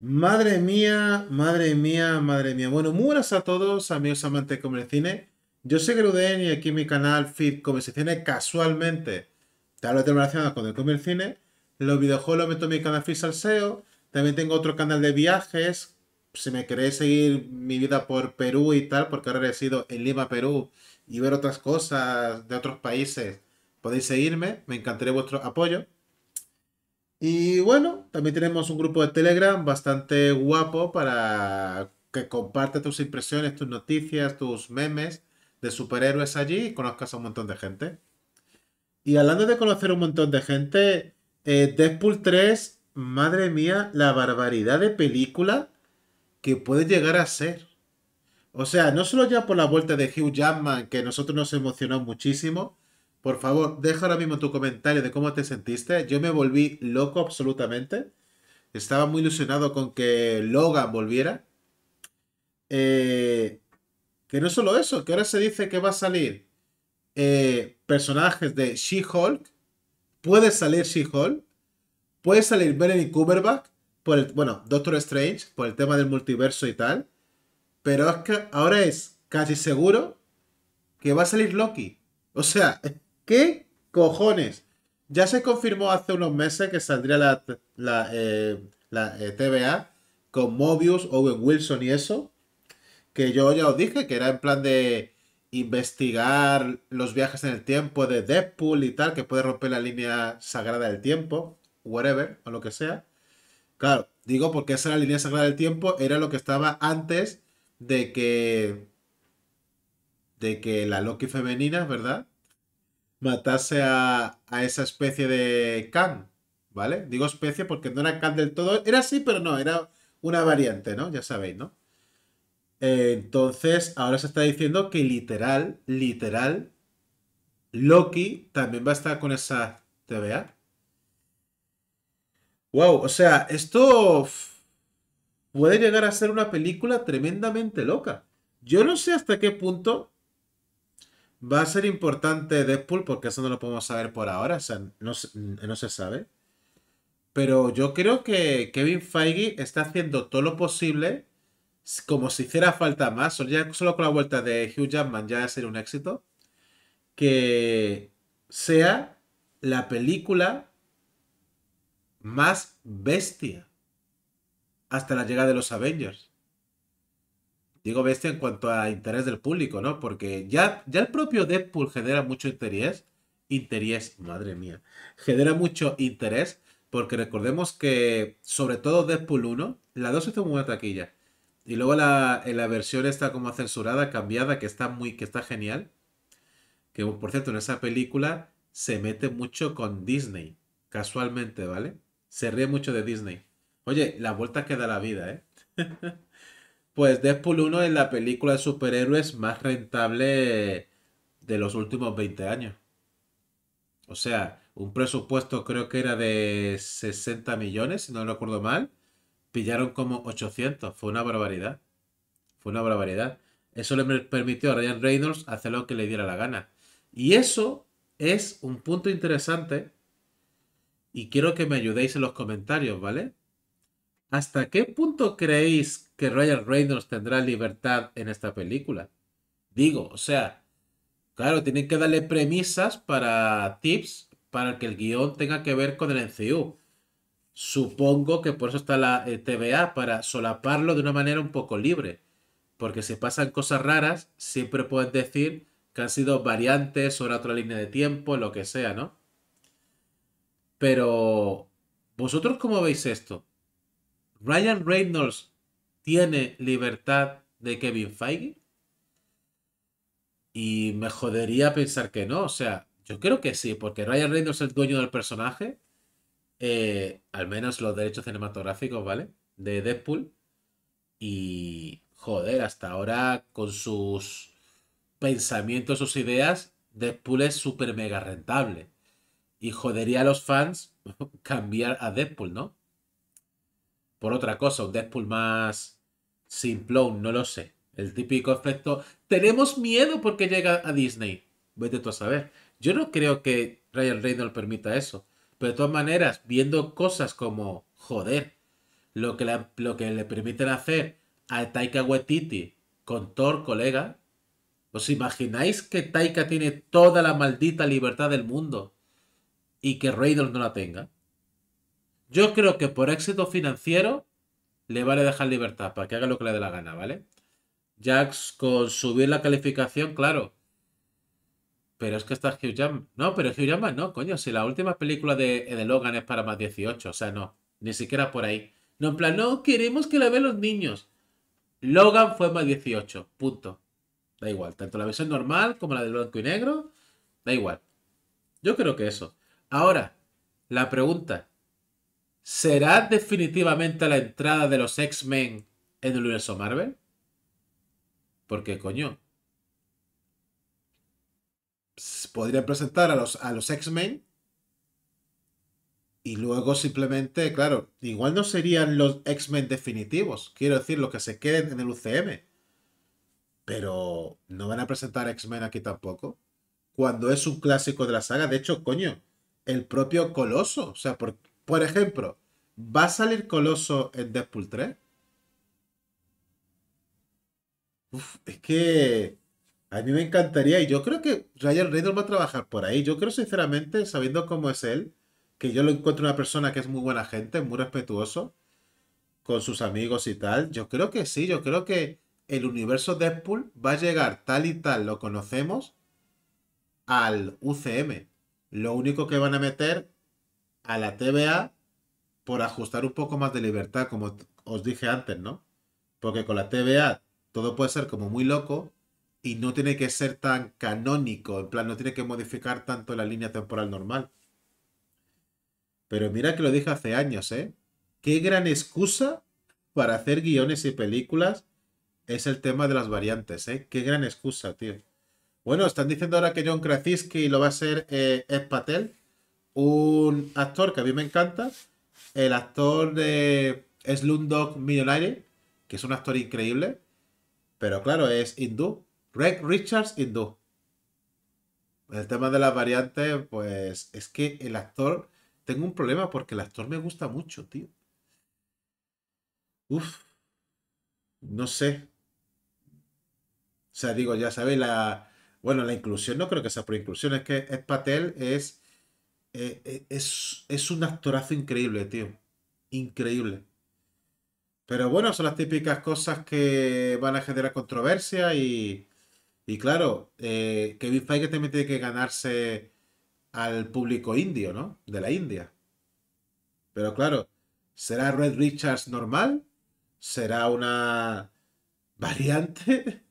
Madre mía, madre mía, madre mía. Bueno, muy buenas a todos, amigos amantes de Cine. Yo soy Gruden y aquí en mi canal Fit Conversaciones casualmente te hablo de relacionadas con el cine. Los videojuegos los meto en mi canal Fit Salseo. También tengo otro canal de viajes. Si me queréis seguir mi vida por Perú y tal, porque ahora sido en Lima, Perú, y ver otras cosas de otros países, podéis seguirme. Me encantaría vuestro apoyo. Y bueno, también tenemos un grupo de Telegram bastante guapo para que compartas tus impresiones, tus noticias, tus memes de superhéroes allí y conozcas a un montón de gente. Y hablando de conocer un montón de gente, eh, Deadpool 3, madre mía, la barbaridad de película que puede llegar a ser. O sea, no solo ya por la vuelta de Hugh Jackman, que nosotros nos emocionó muchísimo, por favor, deja ahora mismo tu comentario de cómo te sentiste. Yo me volví loco absolutamente. Estaba muy ilusionado con que Logan volviera. Eh, que no solo eso, que ahora se dice que va a salir eh, personajes de She-Hulk. Puede salir She-Hulk. Puede salir Benedict Cumberbatch. Por bueno, Doctor Strange, por el tema del multiverso y tal. Pero es que ahora es casi seguro que va a salir Loki. O sea, ¿Qué cojones? Ya se confirmó hace unos meses que saldría la, la, TVA eh, eh, con Mobius, Owen Wilson y eso. Que yo ya os dije que era en plan de investigar los viajes en el tiempo de Deadpool y tal, que puede romper la línea sagrada del tiempo, whatever, o lo que sea. Claro, digo porque esa la línea sagrada del tiempo era lo que estaba antes de que. de que la Loki femenina, ¿verdad? matase a, esa especie de Khan, ¿vale? Digo especie porque no era Khan del todo, era así, pero no, era una variante, ¿no? Ya sabéis, ¿no? entonces, ahora se está diciendo que literal, literal, Loki también va a estar con esa TVA. Wow, o sea, esto puede llegar a ser una película tremendamente loca. Yo no sé hasta qué punto Va a ser importante Deadpool porque eso no lo podemos saber por ahora, o sea, no, se sabe. Pero yo creo que Kevin Feige está haciendo todo lo posible, como si hiciera falta más, solo con la vuelta de Hugh Jackman ya sería un éxito, que sea la película más bestia hasta la llegada de los Avengers digo bestia en cuanto a interés del público, ¿no? Porque ya, ya el propio Deadpool genera mucho interés, interés, madre mía, genera mucho interés, porque recordemos que sobre todo Deadpool 1, la 2 hizo muy buena taquilla. Y luego la, la versión está como censurada, cambiada, que está muy, que está genial. Que por cierto, en esa película se mete mucho con Disney, casualmente, ¿vale? Se ríe mucho de Disney. Oye, la vuelta que da la vida, ¿eh? pues Deadpool 1 es la película de superhéroes más rentable de los últimos 20 años. O sea, un presupuesto creo que era de 60 millones, si no recuerdo mal. Pillaron como 800. Fue una barbaridad. Fue una barbaridad. Eso le permitió a Ryan Reynolds hacer lo que le diera la gana. Y eso es un punto interesante. Y quiero que me ayudéis en los comentarios, ¿vale? ¿Hasta qué punto creéis que Ryan Reynolds tendrá libertad en esta película? Digo, o sea, claro, tienen que darle premisas para tips para que el guión tenga que ver con el NCU. Supongo que por eso está la eh, TVA, para solaparlo de una manera un poco libre. Porque si pasan cosas raras, siempre pueden decir que han sido variantes sobre otra línea de tiempo, lo que sea, ¿no? Pero, ¿vosotros cómo veis esto? Ryan Reynolds tiene libertad de Kevin Feige. Y me jodería pensar que no. O sea, yo creo que sí, porque Ryan Reynolds es el dueño del personaje. Eh, al menos los derechos cinematográficos, ¿vale? De Deadpool. Y, joder, hasta ahora con sus pensamientos, sus ideas, Deadpool es súper mega rentable. Y jodería a los fans cambiar a Deadpool, ¿no? por otra cosa, un Deadpool más simplón, no lo sé. El típico efecto, tenemos miedo porque llega a Disney. Vete tú a saber. Yo no creo que Ryan Reynolds permita eso. Pero de todas maneras, viendo cosas como, joder, lo que, lo que le permiten hacer a Taika Waititi con Thor, colega, ¿os imagináis que Taika tiene toda la maldita libertad del mundo y que Reynolds no la tenga? Yo creo que por éxito financiero le vale dejar libertad para que haga lo que le dé la gana, ¿vale? Jax con subir la calificación, claro. Pero es que está Hugh No, pero Hugh Jackman no, coño. Si la última película de, de Logan es para más 18, o sea, no. Ni siquiera por ahí. No, en plan, no, queremos que la vean los niños. Logan fue más 18, punto. Da igual, tanto la versión normal como la de blanco y negro, da igual. Yo creo que eso. Ahora, la pregunta, ¿Será definitivamente la entrada de los X-Men en el universo Marvel? Porque, coño, podrían presentar a los, a los X-Men y luego simplemente, claro, igual no serían los X-Men definitivos, quiero decir, los que se queden en el UCM. Pero no van a presentar X-Men aquí tampoco. Cuando es un clásico de la saga, de hecho, coño, el propio Coloso, o sea, por por ejemplo, ¿va a salir Coloso en Deadpool 3? es que a mí me encantaría y yo creo que Ryan Reynolds va a trabajar por ahí. Yo creo sinceramente, sabiendo cómo es él, que yo lo encuentro una persona que es muy buena gente, muy respetuoso con sus amigos y tal. Yo creo que sí, yo creo que el universo Deadpool va a llegar tal y tal, lo conocemos, al UCM. Lo único que van a meter a la TVA por ajustar un poco más de libertad, como os dije antes, ¿no? Porque con la TVA todo puede ser como muy loco y no tiene que ser tan canónico, en plan, no tiene que modificar tanto la línea temporal normal. Pero mira que lo dije hace años, ¿eh? Qué gran excusa para hacer guiones y películas es el tema de las variantes, ¿eh? Qué gran excusa, tío. Bueno, están diciendo ahora que John Krasinski lo va a hacer eh, Ed Patel un actor que a mí me encanta, el actor de Slumdog Millionaire, que es un actor increíble, pero claro, es hindú. Greg Richards, hindú. El tema de las variantes, pues es que el actor, tengo un problema porque el actor me gusta mucho, tío. Uf, no sé. O sea, digo, ya sabéis, la, bueno, la inclusión no creo que sea por inclusión, es que es Patel es eh, eh, es, es un actorazo increíble, tío. Increíble. Pero bueno, son las típicas cosas que van a generar controversia y, y claro, eh, Kevin Feige también tiene que ganarse al público indio, ¿no? De la India. Pero claro, ¿será Red Richards normal? ¿Será una variante?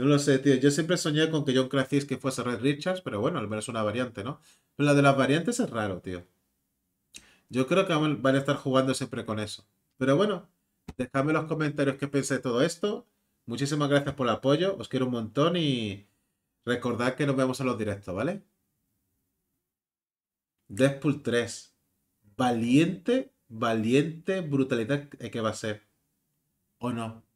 No lo sé, tío. Yo siempre soñé con que John que fuese Red Richards, pero bueno, al menos una variante, ¿no? Pero la de las variantes es raro, tío. Yo creo que van a estar jugando siempre con eso. Pero bueno, dejadme en los comentarios qué pensáis de todo esto. Muchísimas gracias por el apoyo, os quiero un montón y recordad que nos vemos en los directos, ¿vale? Deadpool 3. Valiente, valiente brutalidad que va a ser. ¿O no?